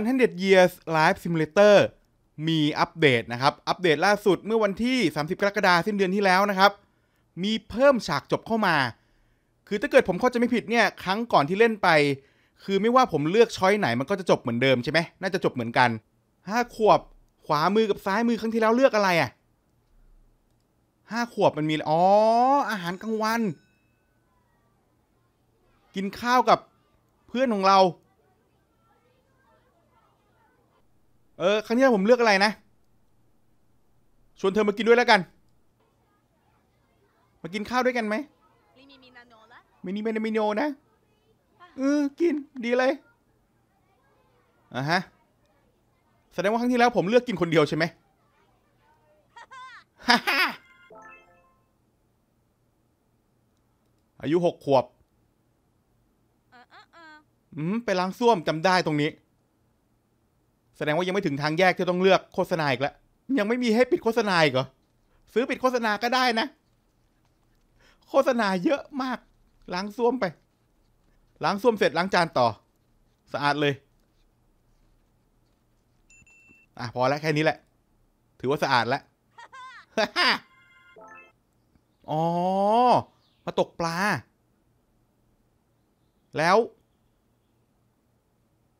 100 Years Live Simulator มีอัปเดตนะครับ อัปเดตล่าสุดเมื่อวันที่ 30 กรกฎาคมสิ้นเดือนที่แล้วนะครับ มีเพิ่มฉากจบเข้ามา คือถ้าเกิดผมเข้าใจไม่ผิดเนี่ย ครั้งก่อนที่เล่นไป คือไม่ว่าผมเลือกช้อยไหนมันก็จะจบเหมือนเดิมใช่ไหมน่าจะจบเหมือนกัน5ขวบขวามือกับซ้ายมือครั้งที่แล้วเลือกอะไรอะ่ะห้าขวบมันมี อ๋ออาหารกลางวัน กินข้าวกับเพื่อนของเราเออครั้งนี้ผมเลือกอะไรนะ ชวนเธอมากินด้วยแล้วกัน มากินข้าวด้วยกันไหมมินิเมนมิโนนะเออกินดีเลยอ่ะฮะแสดงว่าครั้งที่แล้วผมเลือกกินคนเดียวใช่ไหมฮ่าฮ่าอายุหกขวบอืมไปล้างส้วมจำได้ตรงนี้แสดงว่ายังไม่ถึงทางแยกที่ต้องเลือกโฆษณาอีกแล้วยังไม่มีให้ปิดโฆษณาอีกเหรอซื้อปิดโฆษณาก็ได้นะ โฆษณาเยอะมากล้างซ้วมไปล้างซ้วมเสร็จล้างจานต่อ สะอาดเลย อ่ะพอแล้วแค่นี้แหละ ถือว่าสะอาดแล้วอ๋อมาตกปลา แล้ว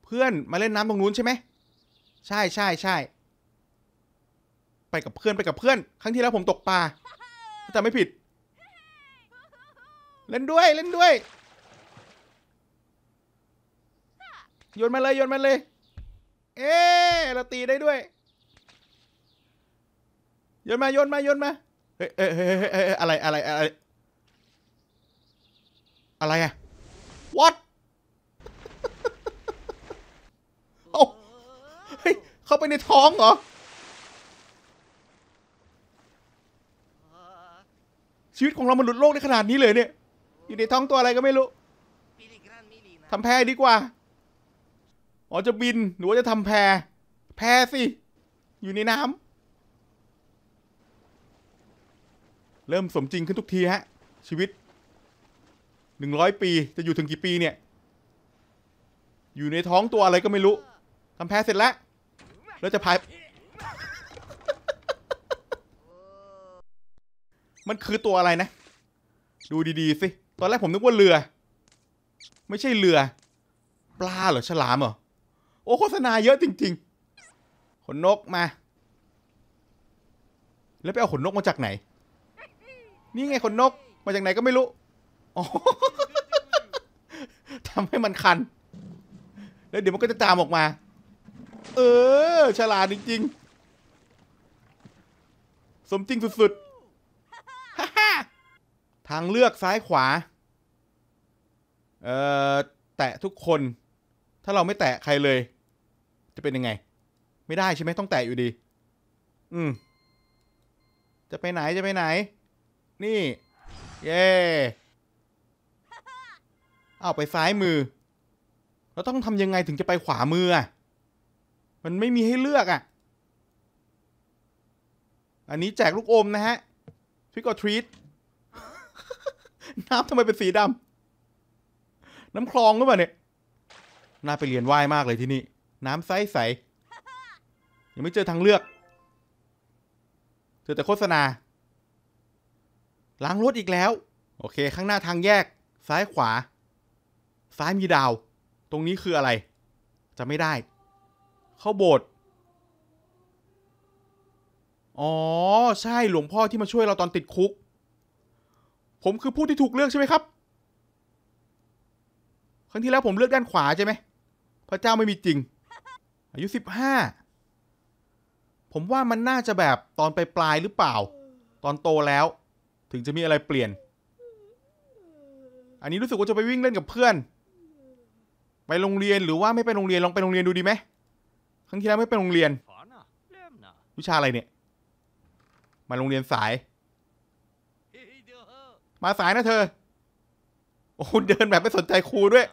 เพื่อนมาเล่นน้ำตรงนู้นใช่ไหมใช่ใช่ใช่ ไปกับเพื่อนไปกับเพื่อน ครั้งที่แล้วผมตกปลา แต่ไม่ผิด เล่นด้วย เล่นด้วย โยนมาเลยโยนมาเลย เอ๊เราตีได้ด้วย โยนมาโยนมาโยนมา เฮ้ยเฮ้ยเฮ้ยอะไรอะไร อะไร อะไรอะไปในท้องเหรอ ชีวิตของเรามันหลุดโลกได้ขนาดนี้เลยเนี่ย อยู่ในท้องตัวอะไรก็ไม่รู้ทำแพรดีกว่าอ๋อจะบินหรือว่าจะทำแพรแพรสิ อยู่ในน้ำเริ่มสมจริงขึ้นทุกทีฮะ ชีวิตหนึ่งร้อยปีจะอยู่ถึงกี่ปีเนี่ย อยู่ในท้องตัวอะไรก็ไม่รู้ทำแพ้เสร็จแล้วแล้วจะพาย มันคือตัวอะไรนะ ดูดีๆ สิ ตอนแรกผมนึกว่าเรือ ไม่ใช่เรือ ปลาเหรอฉลามเหรอ โอ้โฆษณาเยอะจริง ๆ ขนนกมา แล้วไปเอาขนนกมาจากไหน นี่ไงขนนก มาจากไหนก็ไม่รู้ ทำให้มันคัน แล้วเดี๋ยวมันก็จะตามออกมาเออฉลาดจริงๆสมจริงสุดๆทางเลือกซ้ายขวา เอ่อแตะทุกคน ถ้าเราไม่แตะใครเลย จะเป็นยังไง ไม่ได้ใช่ไหมต้องแตะอยู่ดี อืม จะไปไหนจะไปไหน นี่ เย่เอาไปซ้ายมือ เราต้องทำยังไงถึงจะไปขวามืออ่ะมันไม่มีให้เลือกอะ่ะ อันนี้แจกลูกอมนะฮะทริกอทรีตน้ำทำไมเป็นสีดำ น้ำคลองหรือเปล่าเนี่ย น่าไปเรียนว่ายมากเลยที่นี่ น้ำใสใส ยังไม่เจอทางเลือก เจอแต่โฆษณา ล้างรถอีกแล้ว โอเค ข้างหน้าทางแยก ซ้ายขวา ซ้ายมีดาว ตรงนี้คืออะไร จะไม่ได้เข้าโบสถ์อ๋อใช่หลวงพ่อที่มาช่วยเราตอนติดคุก ผมคือผู้ที่ถูกเลือกใช่ไหมครับ ครั้งที่แล้วผมเลือกด้านขวาใช่ไหม พระเจ้าไม่มีจริง อายุสิบห้า ผมว่ามันน่าจะแบบตอนไปปลายหรือเปล่า ตอนโตแล้ว ถึงจะมีอะไรเปลี่ยน อันนี้รู้สึกว่าจะไปวิ่งเล่นกับเพื่อน ไปโรงเรียนหรือว่าไม่ไปโรงเรียนลองไปโรงเรียนดูดีไหมรั้งที่แล้วไม่เป็นโรงเรียน วิชาอะไรเนี่ย มาโรงเรียนสาย มาสายนะเธอ โอ้เดินแบบไม่สนใจครูด้วย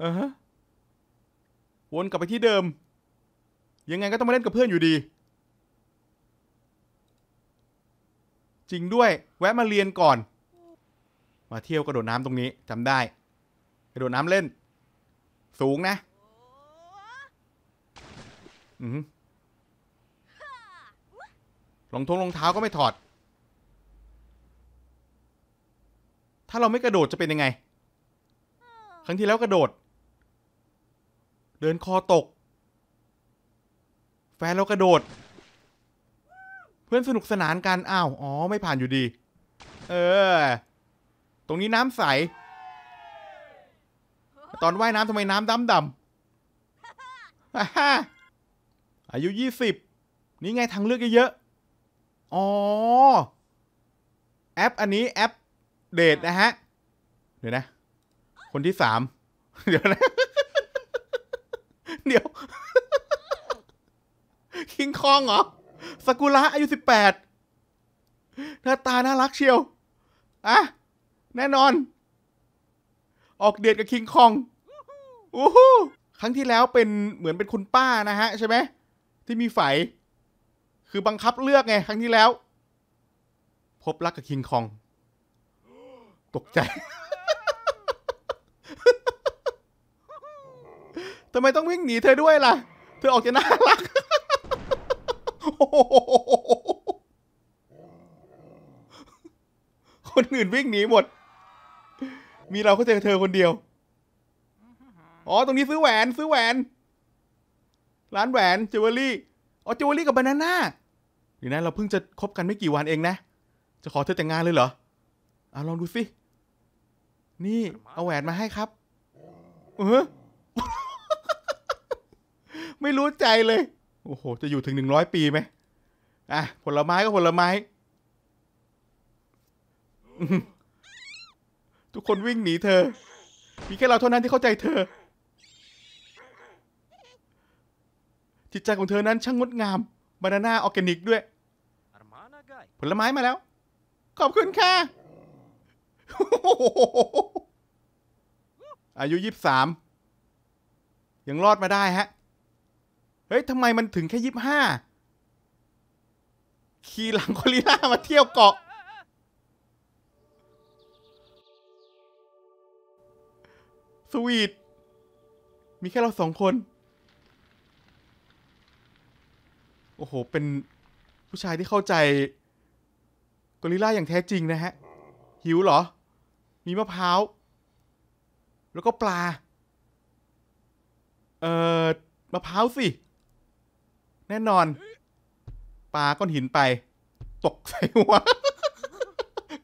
เออวนกลับไปที่เดิม ยังไงก็ต้องมาเล่นกับเพื่อนอยู่ดี จริงด้วย แวะมาเรียนก่อน มาเที่ยวกระโดดน้ำตรงนี้จำได้ กระโดดน้ำเล่นสูงนะ อืมรองทงรองเท้าก็ไม่ถอด ถ้าเราไม่กระโดดจะเป็นยังไง ครั้งที่แล้วกระโดด เดินคอตก แฟนเรากระโดด เพื่อนสนุกสนานกัน อ้าว อ๋อ ไม่ผ่านอยู่ดี เออ ตรงนี้น้ำใสตอนว่ายน้ำทำไมน้ำดำดำอายุยี่สิบ นี่ไงทางเลือกเยอะๆอ๋อ แอปอันนี้แอปเดทนะฮะ เดี๋ยวนะ คนที่สามเดี๋ยวนะ เดี๋ยว คิงคองเหรอสกุระ อายุสิบแปด หน้าตา น่ารักเชียวอ่ะแน่นอนออกเดทกับคิงคองอ้โหครั้งที่แล้วเป็นเหมือนเป็นคุณป้านะฮะใช่ไหมที่มีไฝคือบังคับเลือกไงครั้งที่แล้ว พบรักกับคิงคอง ตกใจทำไมต้องวิ่งหนีเธอด้วยล่ะเธอออกจะน่ารัก คนอื่นวิ่งหนีหมดมีเราก็เจอเธอคนเดียว อ๋อ ตรงนี้ซื้อแหวน ซื้อแหวน ร้านแหวน จิวเวลรี่อ๋อ จิวเวลรี่กับบานาน่าเดี๋ยวนะเราเพิ่งจะคบกันไม่กี่วันเองนะ จะขอเธอแต่งงานเลยเหรอ อ่ะลองดูสินี่ เอาแหวนมาให้ครับเออไม่รู้ใจเลย โอ้โห จะอยู่ถึงหนึ่งร้อยปีไหมอ่ะ ผลไม้ก็ผลไม้ทุกคนวิ่งหนีเธอ มีแค่เราเท่านั้นที่เข้าใจเธอ จิตใจของเธอนั้น ช่างงดงาม บานาน่าออร์แกนิกด้วย ผลไม้มาแล้ว ขอบคุณค่ะ อายุยี่สิบสาม ยังรอดมาได้ฮะ เฮ้ยทำไมมันถึงแค่ยี่สิบห้า ขี่หลังคอลิล่ามาเที่ยวเกาะสวีท มีแค่เราสองคน โอ้โห เป็นผู้ชายที่เข้าใจกอริลลาอย่างแท้จริงนะฮะ หิวเหรอ มีมะพร้าว แล้วก็ปลา เอ่อ มะพร้าวสิ แน่นอน ปลาก้อนหินไป ตกใส่หัว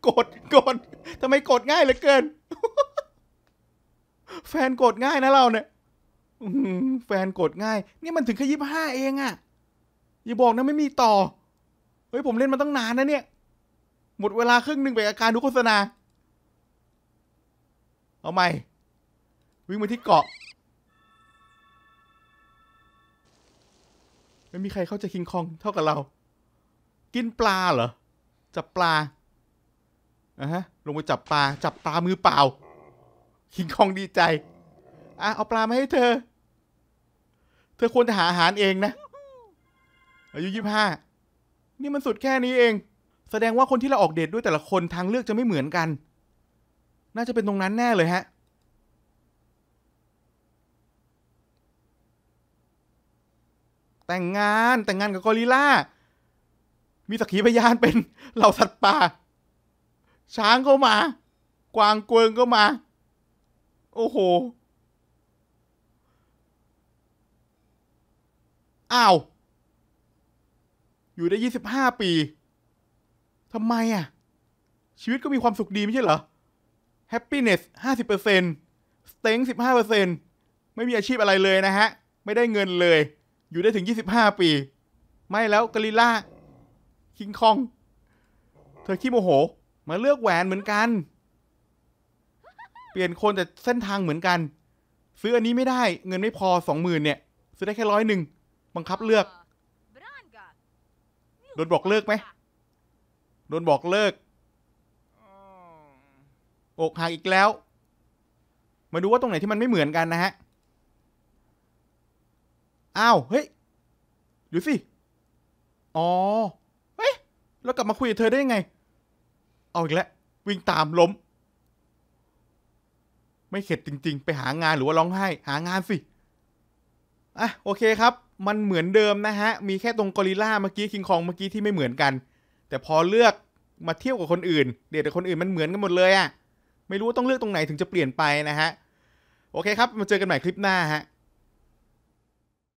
โกรธโกรธทำไมโกรธง่ายเหลือเกินแฟนโกรธง่ายนะเราเนี่ยแฟนโกรธง่ายนี่มันถึงแค่ยี่ห้าเองอะ่ะอย่าบอกนะ ไม่มีต่อเฮ้ย ผมเล่นมาตั้งนานนะเนี่ย หมดเวลาครึ่งหนึ่งไปอาการดูโฆษณา เอาใหม่วิ่งมาที่เกาะ ไม่มีใครเข้าใจคิงคองเท่ากับเรา กินปลาเหรอจับปลาอ่ะฮะ ลงไปจับปลา จับปลามือเปล่าคิงคองดีใจอ่ะเอาปลามาให้เธอ เธอควรจะหาอาหารเองนะ อายุยี่ห้า นี่มันสุดแค่นี้เอง แสดงว่าคนที่เราออกเดท ด้วยแต่ละคนทางเลือกจะไม่เหมือนกัน น่าจะเป็นตรงนั้นแน่เลยฮะ แต่งงานแต่งงานกับกอริลล่า มีสักขีพยานเป็นเหล่าสัตว์ป่า ช้างก็มา กวางกวงก็มาโอ้โห อ้าว อยู่ได้ยี่สิบห้าปี ทำไมอ่ะ ชีวิตก็มีความสุขดีไม่ใช่เหรอ happiness ห้าสิบเปอร์เซ็นต์สเต็งสิบห้าเปอร์เซ็นต์ไม่มีอาชีพอะไรเลยนะฮะ ไม่ได้เงินเลย อยู่ได้ถึงยี่สิบห้าปี ไม่แล้วกอริล่า คิงคอง เธอขี้โมโห มาเลือกแหวนเหมือนกันเปลี่ยนคน แต่เส้นทางเหมือนกัน ซื้ออันนี้ไม่ได้ เงินไม่พอสองหมื่นเนี่ย ซื้อได้แค่ร้อยหนึ่งบังคับเลือกโดนบอกเลิกไหมโดนบอกเลิก อกหักอีกแล้ว มาดูว่าตรงไหนที่มันไม่เหมือนกันนะฮะ อ้าวเฮ้ยอยู่สิอ๋อเฮ้ยเรากลับมาคุยกับเธอได้ยังไง เอาอีกแล้ววิ่งตามล้มไม่เข็ดจริงๆ ไปหางานหรือว่าร้องไห้ หางานสิ อ่ะโอเคครับ มันเหมือนเดิมนะฮะ มีแค่ตรงกอริล่าเมื่อกี้คิงคองเมื่อกี้ที่ไม่เหมือนกัน แต่พอเลือกมาเที่ยวกับคนอื่นเดทกับคนอื่นมันเหมือนกันหมดเลยอะ่ะไม่รู้ว่าต้องเลือกตรงไหนถึงจะเปลี่ยนไปนะฮะ โอเคครับ มาเจอกันใหม่คลิปหน้าฮะ